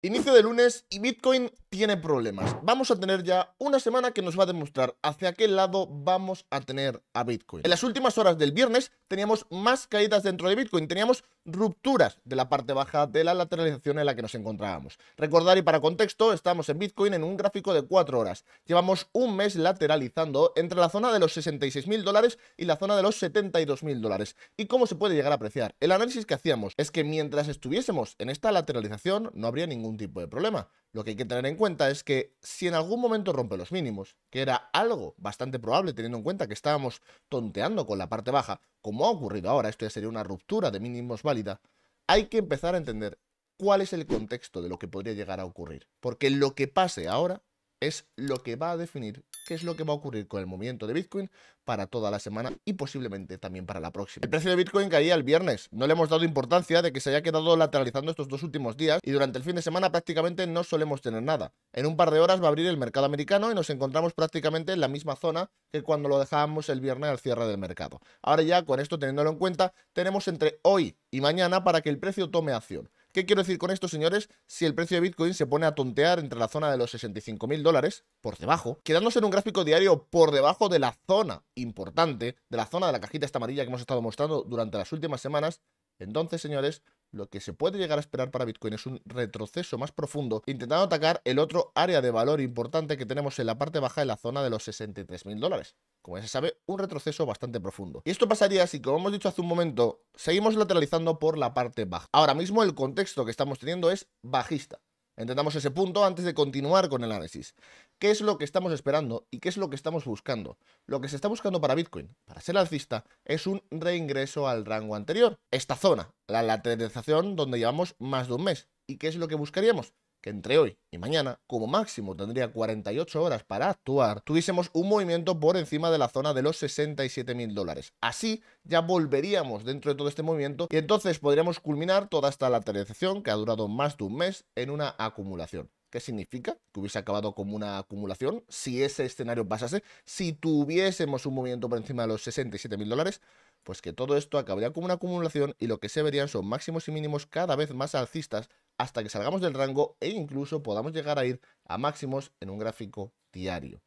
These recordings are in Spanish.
Inicio de lunes y Bitcoin tiene problemas. Vamos a tener ya una semana que nos va a demostrar hacia qué lado vamos a tener a Bitcoin. En las últimas horas del viernes teníamos más caídas dentro de Bitcoin. Teníamos rupturas de la parte baja de la lateralización en la que nos encontrábamos. Recordar y para contexto, estamos en Bitcoin en un gráfico de 4 horas. Llevamos un mes lateralizando entre la zona de los 66.000 dólares y la zona de los 72.000 dólares. ¿Y cómo se puede llegar a apreciar? El análisis que hacíamos es que mientras estuviésemos en esta lateralización no habría ningún tipo de problema. Lo que hay que tener en cuenta es que si en algún momento rompe los mínimos, que era algo bastante probable teniendo en cuenta que estábamos tonteando con la parte baja, como ha ocurrido ahora, esto ya sería una ruptura de mínimos válida, hay que empezar a entender cuál es el contexto de lo que podría llegar a ocurrir. Porque lo que pase ahora es lo que va a definir qué es lo que va a ocurrir con el movimiento de Bitcoin para toda la semana y posiblemente también para la próxima. El precio de Bitcoin caía el viernes. No le hemos dado importancia de que se haya quedado lateralizando estos dos últimos días y durante el fin de semana prácticamente no solemos tener nada. En un par de horas va a abrir el mercado americano y nos encontramos prácticamente en la misma zona que cuando lo dejábamos el viernes al cierre del mercado. Ahora ya, con esto teniéndolo en cuenta, tenemos entre hoy y mañana para que el precio tome acción. ¿Qué quiero decir con esto, señores? Si el precio de Bitcoin se pone a tontear entre la zona de los 65 mil dólares, por debajo, quedándose en un gráfico diario por debajo de la zona importante, de la zona de la cajita esta amarilla que hemos estado mostrando durante las últimas semanas, entonces, señores, lo que se puede llegar a esperar para Bitcoin es un retroceso más profundo, intentando atacar el otro área de valor importante que tenemos en la parte baja de la zona de los 63 mil dólares. Como ya se sabe, un retroceso bastante profundo. Y esto pasaría si, como hemos dicho hace un momento, seguimos lateralizando por la parte baja. Ahora mismo el contexto que estamos teniendo es bajista. Entendamos ese punto antes de continuar con el análisis. ¿Qué es lo que estamos esperando y qué es lo que estamos buscando? Lo que se está buscando para Bitcoin, para ser alcista, es un reingreso al rango anterior. Esta zona, la lateralización donde llevamos más de un mes. ¿Y qué es lo que buscaríamos? que entre hoy y mañana, como máximo tendría 48 horas para actuar, tuviésemos un movimiento por encima de la zona de los 67 mil dólares. Así ya volveríamos dentro de todo este movimiento y entonces podríamos culminar toda esta lateralización que ha durado más de un mes en una acumulación. ¿Qué significa? Que hubiese acabado como una acumulación si ese escenario pasase, si tuviésemos un movimiento por encima de los 67 mil dólares, pues que todo esto acabaría como una acumulación y lo que se verían son máximos y mínimos cada vez más alcistas hasta que salgamos del rango e incluso podamos llegar a ir a máximos en un gráfico diario.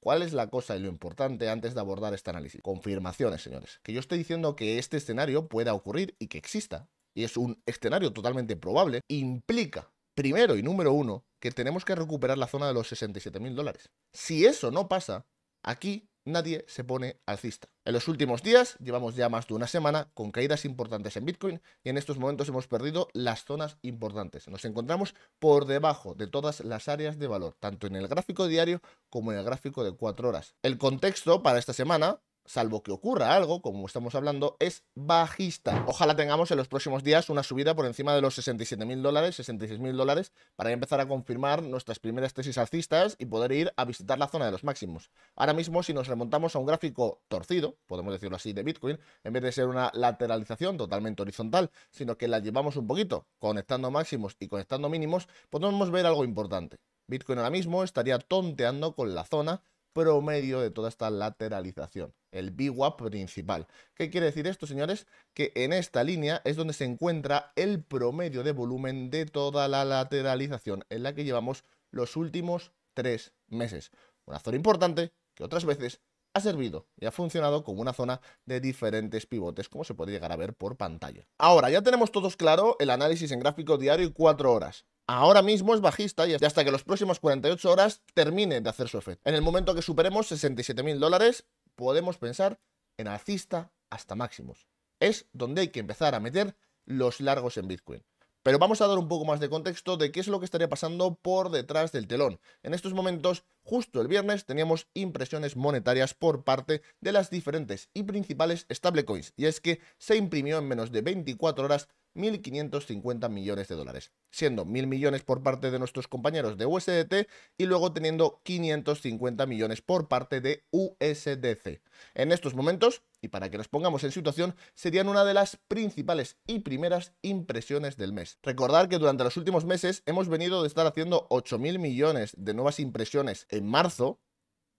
¿Cuál es la cosa y lo importante antes de abordar este análisis? Confirmaciones, señores. Que yo estoy diciendo que este escenario pueda ocurrir y que exista, y es un escenario totalmente probable, implica, primero y número uno, que tenemos que recuperar la zona de los 67.000 mil dólares. Si eso no pasa, aquí nadie se pone alcista. En los últimos días llevamos ya más de una semana con caídas importantes en Bitcoin y en estos momentos hemos perdido las zonas importantes. Nos encontramos por debajo de todas las áreas de valor, tanto en el gráfico diario como en el gráfico de cuatro horas. El contexto para esta semana salvo que ocurra algo, como estamos hablando, es bajista. Ojalá tengamos en los próximos días una subida por encima de los 67.000 dólares, 66.000 dólares, para empezar a confirmar nuestras primeras tesis alcistas y poder ir a visitar la zona de los máximos. Ahora mismo, si nos remontamos a un gráfico torcido, podemos decirlo así, de Bitcoin, en vez de ser una lateralización totalmente horizontal, sino que la llevamos un poquito, conectando máximos y conectando mínimos, podemos ver algo importante. Bitcoin ahora mismo estaría tonteando con la zona promedio de toda esta lateralización, el VWAP principal. ¿Qué quiere decir esto, señores? Que en esta línea es donde se encuentra el promedio de volumen de toda la lateralización en la que llevamos los últimos tres meses. Una zona importante que otras veces ha servido y ha funcionado como una zona de diferentes pivotes, como se puede llegar a ver por pantalla. Ahora, ya tenemos todos claro el análisis en gráfico diario y cuatro horas. Ahora mismo es bajista y hasta que los próximos 48 horas termine de hacer su efecto. En el momento que superemos 67.000 dólares, podemos pensar en alcista hasta máximos. Es donde hay que empezar a meter los largos en Bitcoin. Pero vamos a dar un poco más de contexto de qué es lo que estaría pasando por detrás del telón. En estos momentos, justo el viernes, teníamos impresiones monetarias por parte de las diferentes y principales stablecoins. Y es que se imprimió en menos de 24 horas 1.550 millones de dólares, siendo 1.000 millones por parte de nuestros compañeros de USDT y luego teniendo 550 millones por parte de USDC. En estos momentos, y para que nos pongamos en situación, serían una de las principales y primeras impresiones del mes. Recordar que durante los últimos meses hemos venido de estar haciendo 8.000 millones de nuevas impresiones en marzo,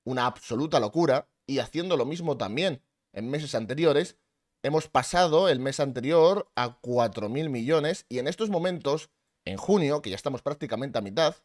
una absoluta locura, y haciendo lo mismo también en meses anteriores, Hemos pasado el mes anterior a 4.000 millones y en estos momentos, en junio, que ya estamos prácticamente a mitad,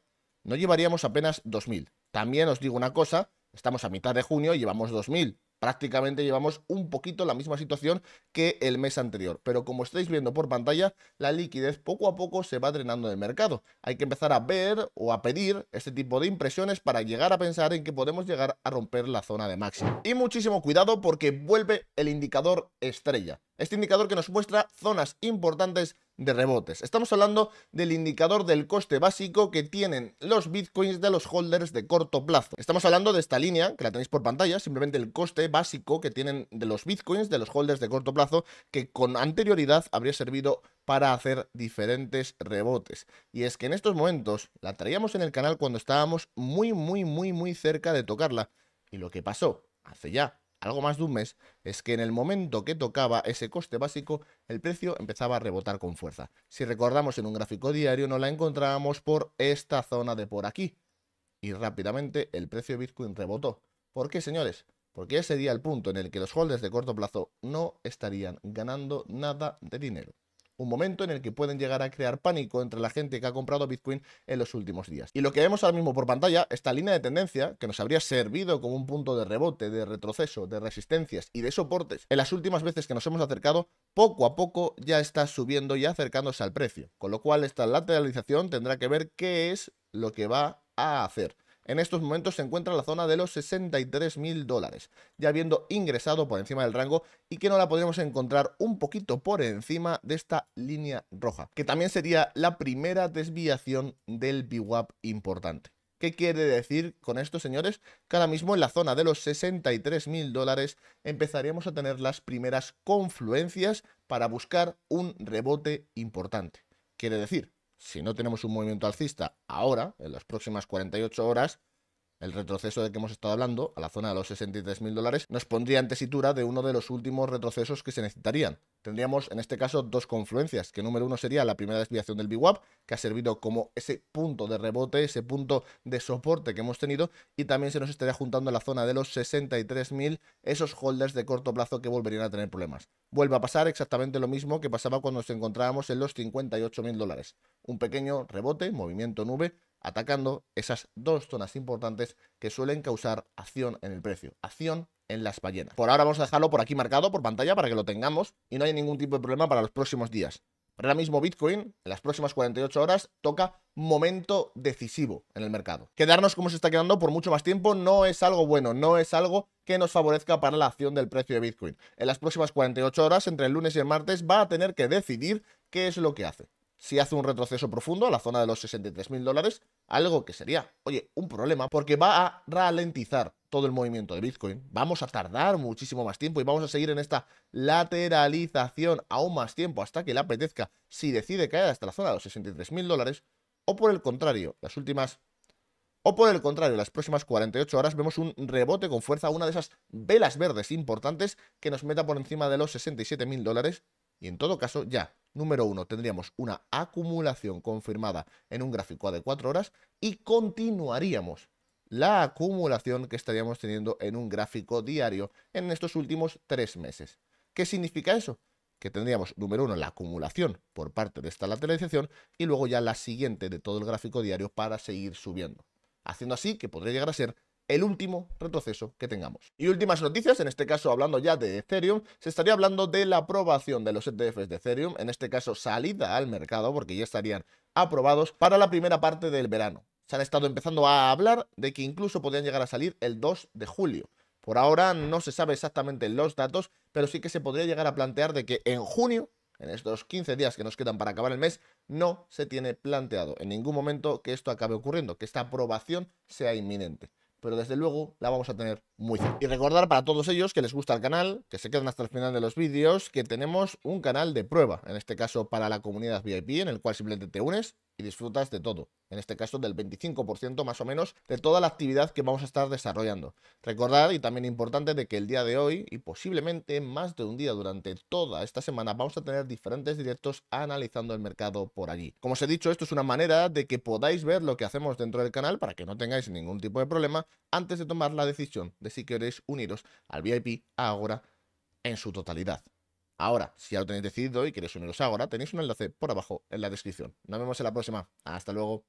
no llevaríamos apenas 2.000. También os digo una cosa, estamos a mitad de junio y llevamos 2.000 prácticamente llevamos un poquito la misma situación que el mes anterior. Pero como estáis viendo por pantalla, la liquidez poco a poco se va drenando del mercado. Hay que empezar a ver o a pedir este tipo de impresiones para llegar a pensar en que podemos llegar a romper la zona de máximo. Y muchísimo cuidado porque vuelve el indicador estrella. Este indicador que nos muestra zonas importantes de rebotes. Estamos hablando del indicador del coste básico que tienen los bitcoins de los holders de corto plazo. Estamos hablando de esta línea, que la tenéis por pantalla, simplemente el coste básico que tienen de los bitcoins de los holders de corto plazo, que con anterioridad habría servido para hacer diferentes rebotes. Y es que en estos momentos la traíamos en el canal cuando estábamos muy, muy, muy, muy cerca de tocarla. Y lo que pasó hace ya algo más de un mes, es que en el momento que tocaba ese coste básico, el precio empezaba a rebotar con fuerza. Si recordamos en un gráfico diario, nos la encontrábamos por esta zona de por aquí. Y rápidamente el precio de Bitcoin rebotó. ¿Por qué, señores? Porque ese día el punto en el que los holders de corto plazo no estarían ganando nada de dinero un momento en el que pueden llegar a crear pánico entre la gente que ha comprado Bitcoin en los últimos días. Y lo que vemos ahora mismo por pantalla, esta línea de tendencia, que nos habría servido como un punto de rebote, de retroceso, de resistencias y de soportes en las últimas veces que nos hemos acercado, poco a poco ya está subiendo y acercándose al precio. Con lo cual esta lateralización tendrá que ver qué es lo que va a hacer. En estos momentos se encuentra la zona de los 63 mil dólares, ya habiendo ingresado por encima del rango y que no la podríamos encontrar un poquito por encima de esta línea roja, que también sería la primera desviación del VWAP importante. ¿Qué quiere decir con esto, señores? Que ahora mismo en la zona de los 63 mil dólares empezaríamos a tener las primeras confluencias para buscar un rebote importante. Quiere decir si no tenemos un movimiento alcista ahora, en las próximas 48 horas, el retroceso del que hemos estado hablando, a la zona de los 63.000 dólares, nos pondría en tesitura de uno de los últimos retrocesos que se necesitarían. Tendríamos en este caso dos confluencias, que número uno sería la primera desviación del VWAP que ha servido como ese punto de rebote, ese punto de soporte que hemos tenido, y también se nos estaría juntando en la zona de los 63.000 esos holders de corto plazo que volverían a tener problemas. Vuelve a pasar exactamente lo mismo que pasaba cuando nos encontrábamos en los 58.000 dólares. Un pequeño rebote, movimiento nube, atacando esas dos zonas importantes que suelen causar acción en el precio, acción en las ballenas. Por ahora vamos a dejarlo por aquí marcado, por pantalla, para que lo tengamos y no hay ningún tipo de problema para los próximos días. Ahora mismo Bitcoin, en las próximas 48 horas, toca momento decisivo en el mercado. Quedarnos como se está quedando por mucho más tiempo no es algo bueno, no es algo que nos favorezca para la acción del precio de Bitcoin. En las próximas 48 horas, entre el lunes y el martes, va a tener que decidir qué es lo que hace si hace un retroceso profundo a la zona de los 63.000 dólares, algo que sería, oye, un problema, porque va a ralentizar todo el movimiento de Bitcoin. Vamos a tardar muchísimo más tiempo y vamos a seguir en esta lateralización aún más tiempo hasta que le apetezca si decide caer hasta la zona de los 63.000 dólares, o por el contrario, las últimas... O por el contrario, las próximas 48 horas vemos un rebote con fuerza, una de esas velas verdes importantes que nos meta por encima de los mil dólares y en todo caso, ya, número uno, tendríamos una acumulación confirmada en un gráfico de 4 horas y continuaríamos la acumulación que estaríamos teniendo en un gráfico diario en estos últimos tres meses. ¿Qué significa eso? Que tendríamos, número uno, la acumulación por parte de esta lateralización y luego ya la siguiente de todo el gráfico diario para seguir subiendo. Haciendo así que podría llegar a ser el último retroceso que tengamos. Y últimas noticias, en este caso hablando ya de Ethereum, se estaría hablando de la aprobación de los ETFs de Ethereum, en este caso salida al mercado, porque ya estarían aprobados para la primera parte del verano. Se han estado empezando a hablar de que incluso podrían llegar a salir el 2 de julio. Por ahora no se sabe exactamente los datos, pero sí que se podría llegar a plantear de que en junio en estos 15 días que nos quedan para acabar el mes, no se tiene planteado en ningún momento que esto acabe ocurriendo, que esta aprobación sea inminente pero desde luego la vamos a tener muy cerca. Y recordar para todos ellos que les gusta el canal, que se quedan hasta el final de los vídeos, que tenemos un canal de prueba, en este caso para la comunidad VIP, en el cual simplemente te unes y disfrutas de todo, en este caso del 25% más o menos de toda la actividad que vamos a estar desarrollando. Recordad, y también importante, de que el día de hoy y posiblemente más de un día durante toda esta semana vamos a tener diferentes directos analizando el mercado por allí. Como os he dicho, esto es una manera de que podáis ver lo que hacemos dentro del canal para que no tengáis ningún tipo de problema antes de tomar la decisión de si queréis uniros al VIP ahora en su totalidad. Ahora, si ya lo tenéis decidido y queréis uniros ahora, tenéis un enlace por abajo en la descripción. Nos vemos en la próxima. Hasta luego.